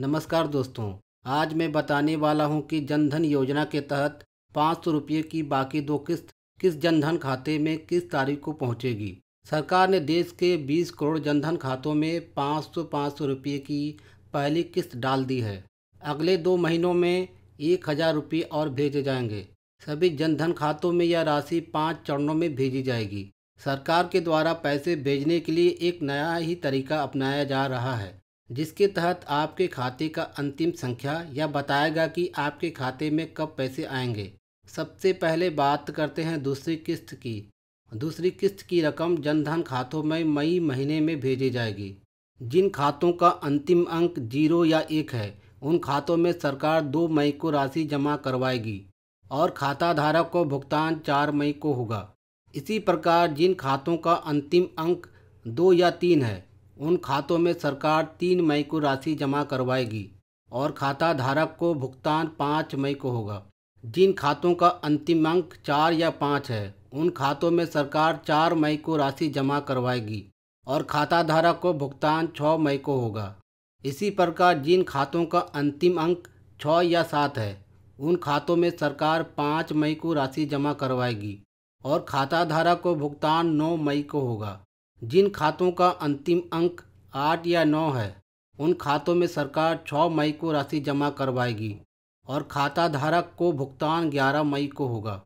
नमस्कार दोस्तों आज मैं बताने वाला हूं कि जनधन योजना के तहत पाँच सौ रुपये की बाकी दो किस्त किस जनधन खाते में किस तारीख को पहुंचेगी सरकार ने देश के 20 करोड़ जनधन खातों में पाँच सौ पाँच सौ रुपये की पहली किस्त डाल दी है अगले दो महीनों में एक हज़ार रुपये और भेजे जाएंगे सभी जनधन खातों में यह राशि पाँच चरणों में भेजी जाएगी सरकार के द्वारा पैसे भेजने के लिए एक नया ही तरीका अपनाया जा रहा है जिसके तहत आपके खाते का अंतिम संख्या या बताएगा कि आपके खाते में कब पैसे आएंगे सबसे पहले बात करते हैं दूसरी किस्त की दूसरी किस्त की रकम जनधन खातों में मई महीने में भेजी जाएगी जिन खातों का अंतिम अंक जीरो या एक है उन खातों में सरकार दो मई को राशि जमा करवाएगी और खाता धारक को भुगतान चार मई को होगा इसी प्रकार जिन खातों का अंतिम अंक दो या तीन है उन खातों में सरकार तीन मई को राशि जमा करवाएगी और खाता धारक को भुगतान पाँच मई को होगा जिन खातों का अंतिम अंक चार या पाँच है उन खातों में सरकार चार मई को राशि जमा करवाएगी और खाता धारक को भुगतान छः मई को होगा इसी प्रकार जिन खातों का अंतिम अंक छः या सात है उन खातों में सरकार पाँच मई को राशि जमा करवाएगी और खाता धारक को भुगतान नौ मई को होगा जिन खातों का अंतिम अंक आठ या नौ है उन खातों में सरकार छः मई को राशि जमा करवाएगी और खाता धारक को भुगतान ग्यारह मई को होगा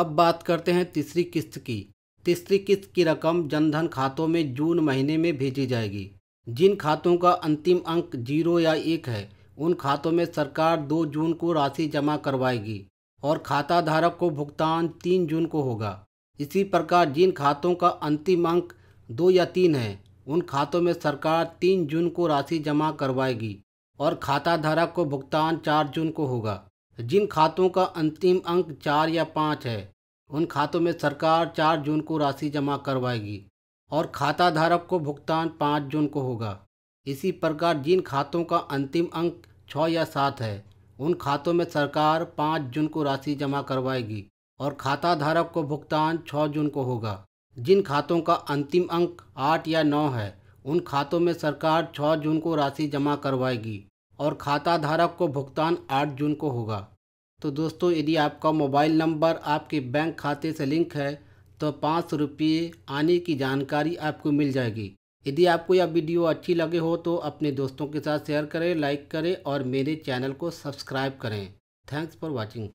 अब बात करते हैं तीसरी किस्त की तीसरी किस्त की रकम जनधन खातों में जून महीने में भेजी जाएगी जिन खातों का अंतिम अंक जीरो या एक है उन खातों में सरकार दो जून को राशि जमा करवाएगी और खाता धारक को भुगतान तीन जून को होगा इसी प्रकार जिन खातों का अंतिम अंक दो या तीन हैं उन खातों में सरकार तीन जून को राशि जमा करवाएगी और खाता धारक को भुगतान चार जून को होगा जिन खातों का अंतिम अंक चार या पाँच है उन खातों में सरकार चार जून को राशि जमा करवाएगी और खाता धारक को भुगतान पाँच जून को होगा इसी प्रकार जिन खातों का अंतिम अंक छः या सात है उन खातों में सरकार पाँच जून को राशि जमा करवाएगी और खाता धारक को भुगतान छः जून को होगा जिन खातों का अंतिम अंक आठ या नौ है उन खातों में सरकार छः जून को राशि जमा करवाएगी और खाता धारक को भुगतान आठ जून को होगा तो दोस्तों यदि आपका मोबाइल नंबर आपके बैंक खाते से लिंक है तो पाँच सौ रुपये आने की जानकारी आपको मिल जाएगी यदि आपको यह वीडियो अच्छी लगे हो तो अपने दोस्तों के साथ शेयर करें लाइक करें और मेरे चैनल को सब्सक्राइब करें थैंक्स फॉर वॉचिंग